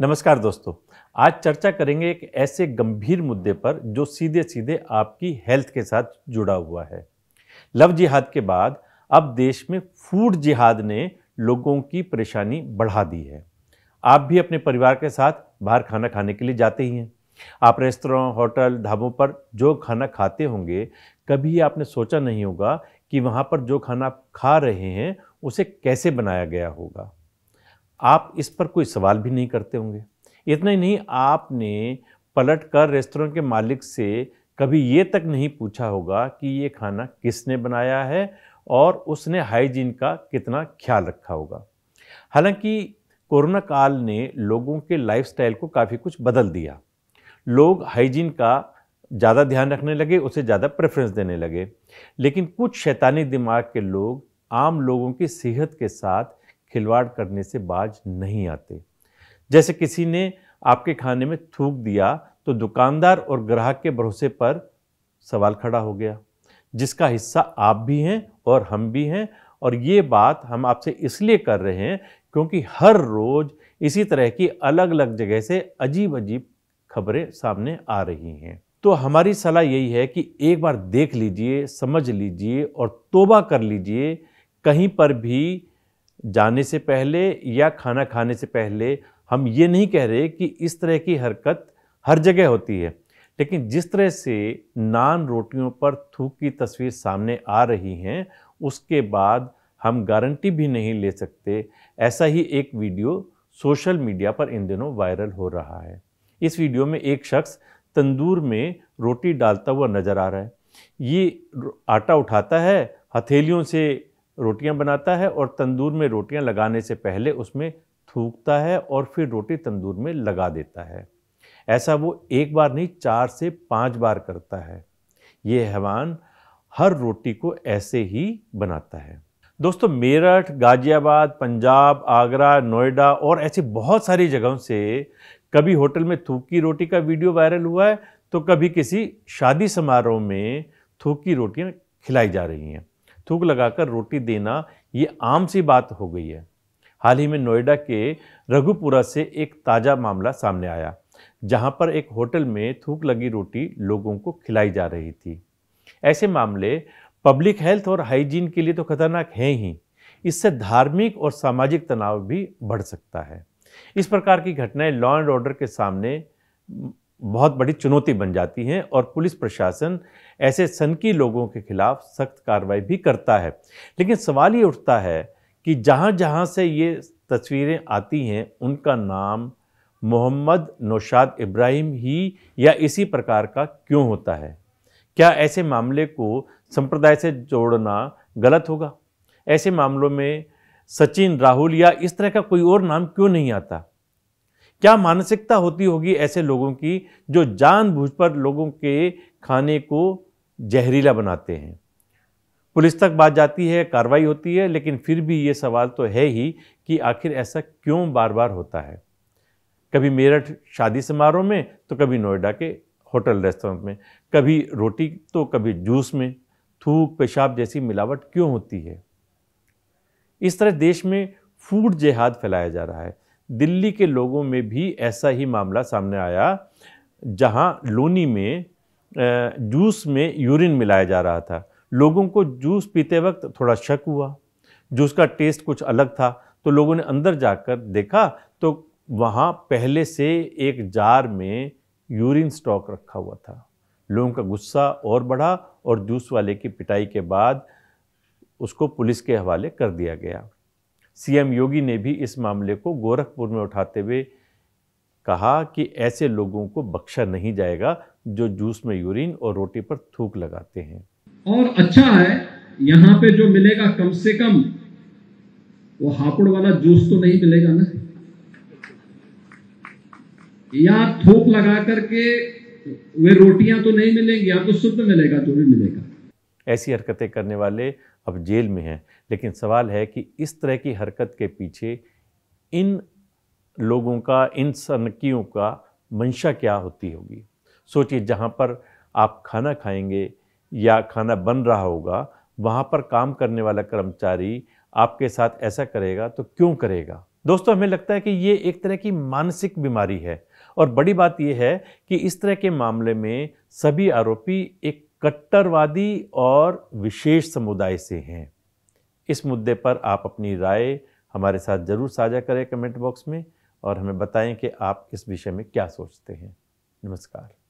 नमस्कार दोस्तों आज चर्चा करेंगे एक ऐसे गंभीर मुद्दे पर जो सीधे सीधे आपकी हेल्थ के साथ जुड़ा हुआ है लव जिहाद के बाद अब देश में फूड जिहाद ने लोगों की परेशानी बढ़ा दी है आप भी अपने परिवार के साथ बाहर खाना खाने के लिए जाते ही हैं आप रेस्तरा होटल ढाबों पर जो खाना खाते होंगे कभी आपने सोचा नहीं होगा कि वहाँ पर जो खाना आप खा रहे हैं उसे कैसे बनाया गया होगा आप इस पर कोई सवाल भी नहीं करते होंगे इतना ही नहीं आपने पलट कर रेस्तरों के मालिक से कभी ये तक नहीं पूछा होगा कि ये खाना किसने बनाया है और उसने हाइजीन का कितना ख्याल रखा होगा हालांकि कोरोना काल ने लोगों के लाइफस्टाइल को काफ़ी कुछ बदल दिया लोग हाइजीन का ज़्यादा ध्यान रखने लगे उसे ज़्यादा प्रेफरेंस देने लगे लेकिन कुछ शैतानी दिमाग के लोग आम लोगों की सेहत के साथ खिलवाड़ करने से बाज नहीं आते जैसे किसी ने आपके खाने में थूक दिया तो दुकानदार और ग्राहक के भरोसे पर सवाल खड़ा हो गया जिसका हिस्सा आप भी हैं और हम भी हैं और ये बात हम आपसे इसलिए कर रहे हैं क्योंकि हर रोज़ इसी तरह की अलग अलग जगह से अजीब अजीब खबरें सामने आ रही हैं तो हमारी सलाह यही है कि एक बार देख लीजिए समझ लीजिए और तोबा कर लीजिए कहीं पर भी जाने से पहले या खाना खाने से पहले हम ये नहीं कह रहे कि इस तरह की हरकत हर जगह होती है लेकिन जिस तरह से नान रोटियों पर थूक की तस्वीर सामने आ रही हैं उसके बाद हम गारंटी भी नहीं ले सकते ऐसा ही एक वीडियो सोशल मीडिया पर इन दिनों वायरल हो रहा है इस वीडियो में एक शख्स तंदूर में रोटी डालता हुआ नज़र आ रहा है ये आटा उठाता है हथेलियों से रोटियां बनाता है और तंदूर में रोटियां लगाने से पहले उसमें थूकता है और फिर रोटी तंदूर में लगा देता है ऐसा वो एक बार नहीं चार से पाँच बार करता है ये हैवान हर रोटी को ऐसे ही बनाता है दोस्तों मेरठ गाजियाबाद पंजाब आगरा नोएडा और ऐसी बहुत सारी जगहों से कभी होटल में थूक की रोटी का वीडियो वायरल हुआ है तो कभी किसी शादी समारोह में थूक की रोटियाँ खिलाई जा रही हैं थूक लगाकर रोटी देना ये आम सी बात हो गई है हाल ही में नोएडा के रघुपुरा से एक ताज़ा मामला सामने आया जहां पर एक होटल में थूक लगी रोटी लोगों को खिलाई जा रही थी ऐसे मामले पब्लिक हेल्थ और हाइजीन के लिए तो खतरनाक हैं ही इससे धार्मिक और सामाजिक तनाव भी बढ़ सकता है इस प्रकार की घटनाएं लॉ एंड ऑर्डर के सामने बहुत बड़ी चुनौती बन जाती हैं और पुलिस प्रशासन ऐसे सनकी लोगों के खिलाफ सख्त कार्रवाई भी करता है लेकिन सवाल ये उठता है कि जहाँ जहाँ से ये तस्वीरें आती हैं उनका नाम मोहम्मद नौशाद इब्राहिम ही या इसी प्रकार का क्यों होता है क्या ऐसे मामले को संप्रदाय से जोड़ना गलत होगा ऐसे मामलों में सचिन राहुल या इस तरह का कोई और नाम क्यों नहीं आता क्या मानसिकता होती होगी ऐसे लोगों की जो पर लोगों के खाने को जहरीला बनाते हैं पुलिस तक बात जाती है कार्रवाई होती है लेकिन फिर भी ये सवाल तो है ही कि आखिर ऐसा क्यों बार बार होता है कभी मेरठ शादी समारोह में तो कभी नोएडा के होटल रेस्टोरेंट में कभी रोटी तो कभी जूस में थूक पेशाब जैसी मिलावट क्यों होती है इस तरह देश में फूड जेहाद फैलाया जा रहा है दिल्ली के लोगों में भी ऐसा ही मामला सामने आया जहां लोनी में जूस में यूरिन मिलाया जा रहा था लोगों को जूस पीते वक्त थोड़ा शक हुआ जूस का टेस्ट कुछ अलग था तो लोगों ने अंदर जाकर देखा तो वहाँ पहले से एक जार में यूरिन स्टॉक रखा हुआ था लोगों का गुस्सा और बढ़ा और जूस वाले की पिटाई के बाद उसको पुलिस के हवाले कर दिया गया सीएम योगी ने भी इस मामले को गोरखपुर में उठाते हुए कहा कि ऐसे लोगों को बख्शा नहीं जाएगा जो जूस में यूरिन और रोटी पर थूक लगाते हैं और अच्छा है यहाँ पे जो मिलेगा कम से कम वो हापुड़ वाला जूस तो नहीं मिलेगा ना या थूक लगा करके वे रोटियां तो नहीं मिलेंगी आपको शुद्ध मिलेगा जो भी मिलेगा ऐसी हरकतें करने वाले अब जेल में हैं लेकिन सवाल है कि इस तरह की हरकत के पीछे इन लोगों का इन सनकियों का मंशा क्या होती होगी सोचिए जहाँ पर आप खाना खाएंगे या खाना बन रहा होगा वहाँ पर काम करने वाला कर्मचारी आपके साथ ऐसा करेगा तो क्यों करेगा दोस्तों हमें लगता है कि ये एक तरह की मानसिक बीमारी है और बड़ी बात यह है कि इस तरह के मामले में सभी आरोपी एक कट्टरवादी और विशेष समुदाय से हैं इस मुद्दे पर आप अपनी राय हमारे साथ ज़रूर साझा करें कमेंट बॉक्स में और हमें बताएं कि आप इस विषय में क्या सोचते हैं नमस्कार